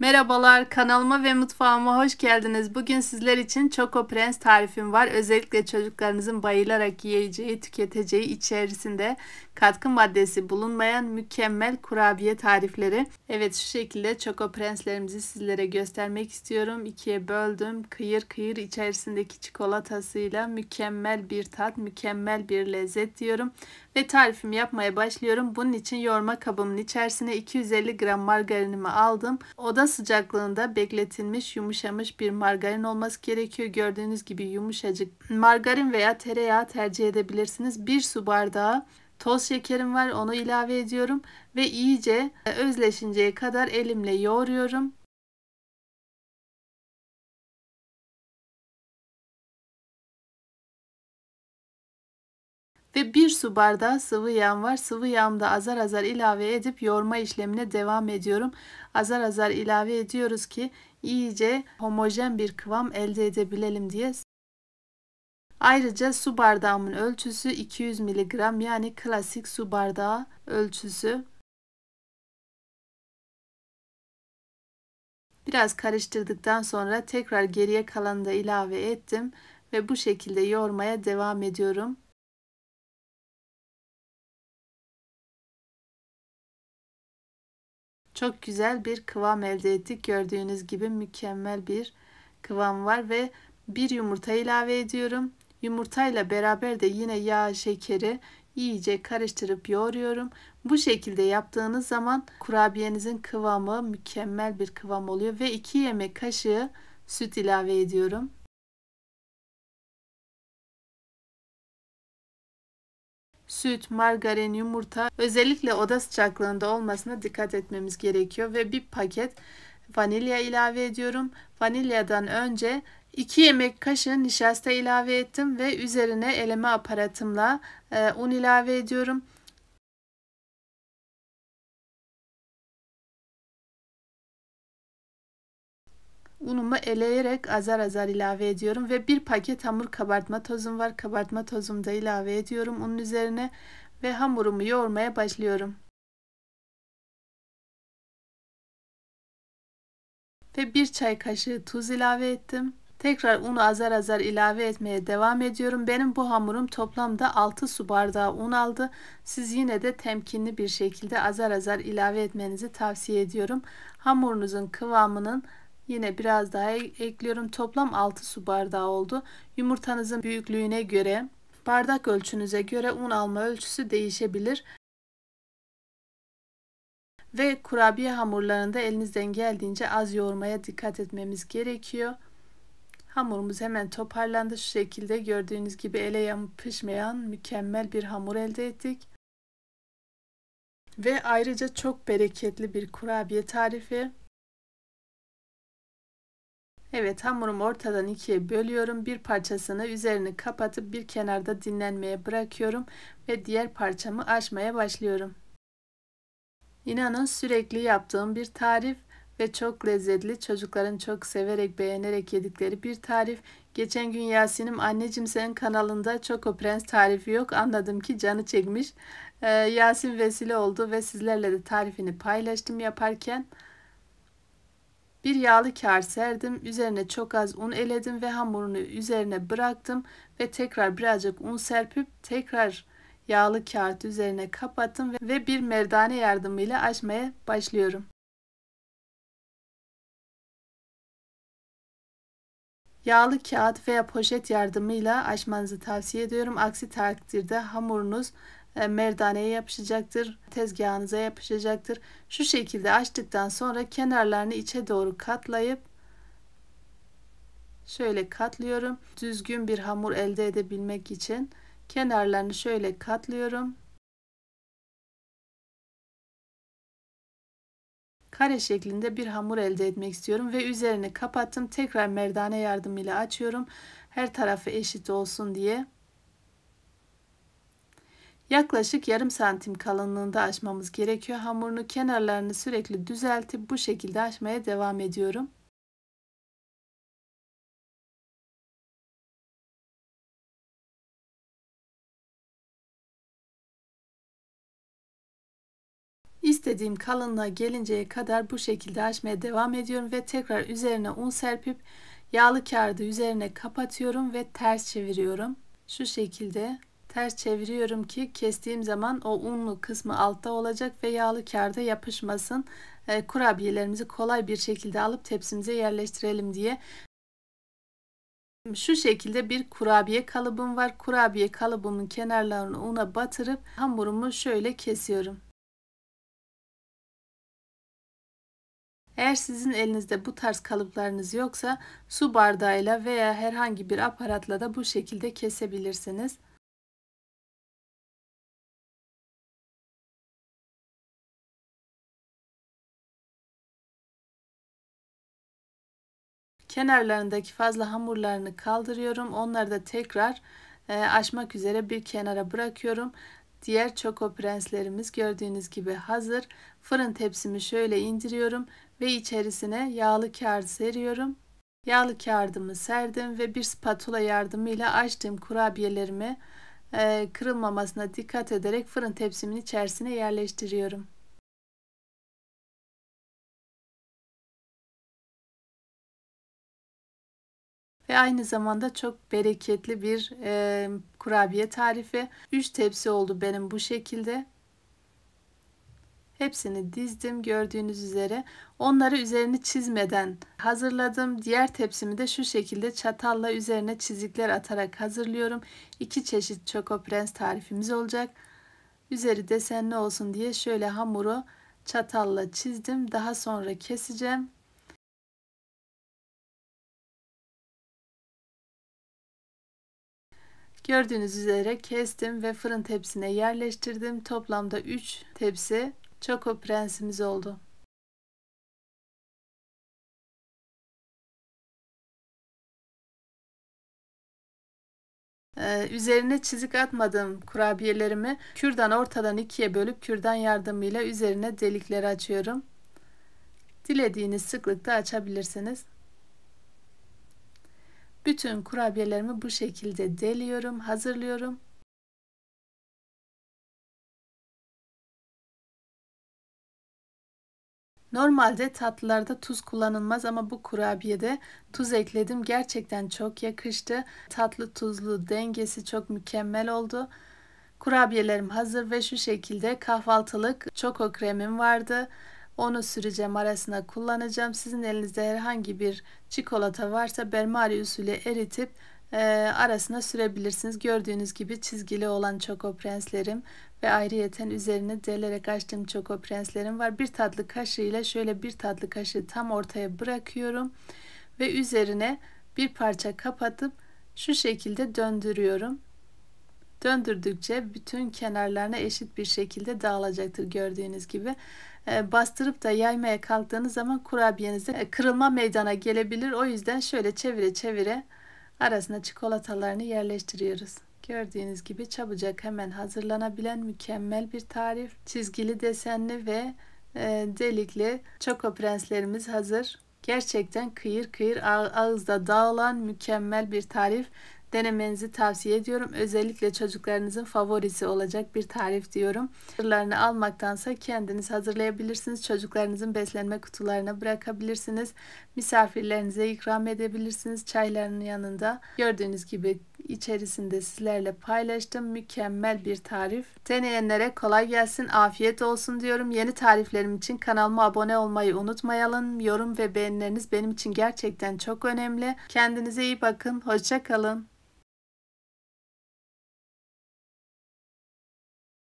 Merhabalar kanalıma ve mutfağıma hoş geldiniz. Bugün sizler için Choco Prens tarifim var. Özellikle çocuklarınızın bayılarak yiyeceği, tüketeceği içerisinde katkı maddesi bulunmayan mükemmel kurabiye tarifleri. Evet şu şekilde Choco Prenslerimizi sizlere göstermek istiyorum. İkiye böldüm. Kıyır kıyır içerisindeki çikolatasıyla mükemmel bir tat, mükemmel bir lezzet diyorum ve tarifimi yapmaya başlıyorum. Bunun için yoğurma kabımın içerisine 250 gram margarinimi aldım. Oda sıcaklığında bekletilmiş yumuşamış bir margarin olması gerekiyor. Gördüğünüz gibi yumuşacık. Margarin veya tereyağı tercih edebilirsiniz. 1 su bardağı toz şekerim var onu ilave ediyorum ve iyice özleşinceye kadar elimle yoğuruyorum. ve bir su bardağı sıvı yağım var. Sıvı yağımı da azar azar ilave edip yoğurma işlemine devam ediyorum. Azar azar ilave ediyoruz ki iyice homojen bir kıvam elde edebilelim diye. Ayrıca su bardağımın ölçüsü 200 mg yani klasik su bardağı ölçüsü. Biraz karıştırdıktan sonra tekrar geriye kalanı da ilave ettim ve bu şekilde yoğurmaya devam ediyorum. çok güzel bir kıvam elde ettik. Gördüğünüz gibi mükemmel bir kıvam var ve bir yumurta ilave ediyorum. Yumurtayla beraber de yine yağ, şekeri iyice karıştırıp yoğuruyorum. Bu şekilde yaptığınız zaman kurabiyenizin kıvamı mükemmel bir kıvam oluyor ve 2 yemek kaşığı süt ilave ediyorum. süt, margarin, yumurta özellikle oda sıcaklığında olmasına dikkat etmemiz gerekiyor ve bir paket vanilya ilave ediyorum. Vanilyadan önce 2 yemek kaşığı nişasta ilave ettim ve üzerine eleme aparatımla e, un ilave ediyorum. Unumu eleyerek azar azar ilave ediyorum ve bir paket hamur kabartma tozum var. Kabartma tozumu da ilave ediyorum unun üzerine ve hamurumu yoğurmaya başlıyorum. Ve bir çay kaşığı tuz ilave ettim. Tekrar unu azar azar ilave etmeye devam ediyorum. Benim bu hamurum toplamda 6 su bardağı un aldı. Siz yine de temkinli bir şekilde azar azar ilave etmenizi tavsiye ediyorum. Hamurunuzun kıvamının Yine biraz daha ekliyorum. Toplam 6 su bardağı oldu. Yumurtanızın büyüklüğüne göre, bardak ölçünüze göre un alma ölçüsü değişebilir. Ve kurabiye hamurlarında elinizden geldiğince az yoğurmaya dikkat etmemiz gerekiyor. Hamurumuz hemen toparlandı. Şu şekilde gördüğünüz gibi ele yapışmayan mükemmel bir hamur elde ettik. Ve ayrıca çok bereketli bir kurabiye tarifi. Evet hamurumu ortadan ikiye bölüyorum. Bir parçasını üzerini kapatıp bir kenarda dinlenmeye bırakıyorum ve diğer parçamı açmaya başlıyorum. İnanın sürekli yaptığım bir tarif ve çok lezzetli çocukların çok severek beğenerek yedikleri bir tarif. Geçen gün Yasin'im anneciğim senin kanalında Çoko Prens tarifi yok anladım ki canı çekmiş. Ee, Yasin vesile oldu ve sizlerle de tarifini paylaştım yaparken. Bir yağlı kar serdim, üzerine çok az un eledim ve hamurunu üzerine bıraktım ve tekrar birazcık un serpip tekrar yağlı kağıt üzerine kapattım ve bir merdane yardımıyla açmaya başlıyorum. Yağlı kağıt veya poşet yardımıyla açmanızı tavsiye ediyorum. Aksi takdirde hamurunuz e, merdaneye yapışacaktır, tezgahınıza yapışacaktır. Şu şekilde açtıktan sonra kenarlarını içe doğru katlayıp şöyle katlıyorum. Düzgün bir hamur elde edebilmek için kenarlarını şöyle katlıyorum. kare şeklinde bir hamur elde etmek istiyorum ve üzerine kapattım. Tekrar merdane yardımıyla açıyorum. Her tarafı eşit olsun diye. Yaklaşık yarım santim kalınlığında açmamız gerekiyor. Hamurunu kenarlarını sürekli düzeltip bu şekilde açmaya devam ediyorum. İstediğim kalınlığa gelinceye kadar bu şekilde açmaya devam ediyorum ve tekrar üzerine un serpip yağlı kağıdı üzerine kapatıyorum ve ters çeviriyorum. Şu şekilde Ters çeviriyorum ki kestiğim zaman o unlu kısmı altta olacak ve yağlı kârda yapışmasın. E, kurabiyelerimizi kolay bir şekilde alıp tepsimize yerleştirelim diye. Şu şekilde bir kurabiye kalıbım var. Kurabiye kalıbımın kenarlarını una batırıp hamurumu şöyle kesiyorum. Eğer sizin elinizde bu tarz kalıplarınız yoksa su bardağıyla veya herhangi bir aparatla da bu şekilde kesebilirsiniz. Kenarlarındaki fazla hamurlarını kaldırıyorum. Onları da tekrar e, açmak üzere bir kenara bırakıyorum. Diğer çoko prenslerimiz gördüğünüz gibi hazır. Fırın tepsimi şöyle indiriyorum ve içerisine yağlı kağıt seriyorum. Yağlı kağıdımı serdim ve bir spatula yardımıyla açtığım kurabiyelerimi e, kırılmamasına dikkat ederek fırın tepsimin içerisine yerleştiriyorum. ve aynı zamanda çok bereketli bir e, kurabiye tarifi. 3 tepsi oldu benim bu şekilde. Hepsini dizdim gördüğünüz üzere. Onları üzerine çizmeden hazırladım. Diğer tepsimi de şu şekilde çatalla üzerine çizikler atarak hazırlıyorum. İki çeşit çoko Prens tarifimiz olacak. Üzeri desenli olsun diye şöyle hamuru çatalla çizdim. Daha sonra keseceğim. Gördüğünüz üzere kestim ve fırın tepsine yerleştirdim. Toplamda 3 tepsi Çoko Prensimiz oldu. Ee, üzerine çizik atmadım kurabiyelerimi kürdan ortadan ikiye bölüp kürdan yardımıyla üzerine delikleri açıyorum. Dilediğiniz sıklıkta açabilirsiniz. Bütün kurabiyelerimi bu şekilde deliyorum, hazırlıyorum. Normalde tatlılarda tuz kullanılmaz ama bu kurabiyede tuz ekledim. Gerçekten çok yakıştı. Tatlı tuzlu dengesi çok mükemmel oldu. Kurabiyelerim hazır ve şu şekilde kahvaltılık çoko kremim vardı. Onu süreceğim arasına kullanacağım. Sizin elinizde herhangi bir çikolata varsa bermari usulü eritip e, arasına sürebilirsiniz. Gördüğünüz gibi çizgili olan çoko prenslerim ve ayrıyeten üzerine delerek açtığım çoko prenslerim var. Bir tatlı kaşığıyla şöyle bir tatlı kaşığı tam ortaya bırakıyorum ve üzerine bir parça kapatıp şu şekilde döndürüyorum. Döndürdükçe bütün kenarlarına eşit bir şekilde dağılacaktır gördüğünüz gibi. E, bastırıp da yaymaya kalktığınız zaman kurabiyenizde kırılma meydana gelebilir. O yüzden şöyle çevire çevire arasına çikolatalarını yerleştiriyoruz. Gördüğünüz gibi çabucak hemen hazırlanabilen mükemmel bir tarif. Çizgili desenli ve e, delikli çoko prenslerimiz hazır. Gerçekten kıyır kıyır ağızda dağılan mükemmel bir tarif denemenizi tavsiye ediyorum. Özellikle çocuklarınızın favorisi olacak bir tarif diyorum. Hazırlarını almaktansa kendiniz hazırlayabilirsiniz. Çocuklarınızın beslenme kutularına bırakabilirsiniz. Misafirlerinize ikram edebilirsiniz çaylarının yanında. Gördüğünüz gibi içerisinde sizlerle paylaştım. Mükemmel bir tarif. Deneyenlere kolay gelsin, afiyet olsun diyorum. Yeni tariflerim için kanalıma abone olmayı unutmayalım. Yorum ve beğenileriniz benim için gerçekten çok önemli. Kendinize iyi bakın. hoşçakalın.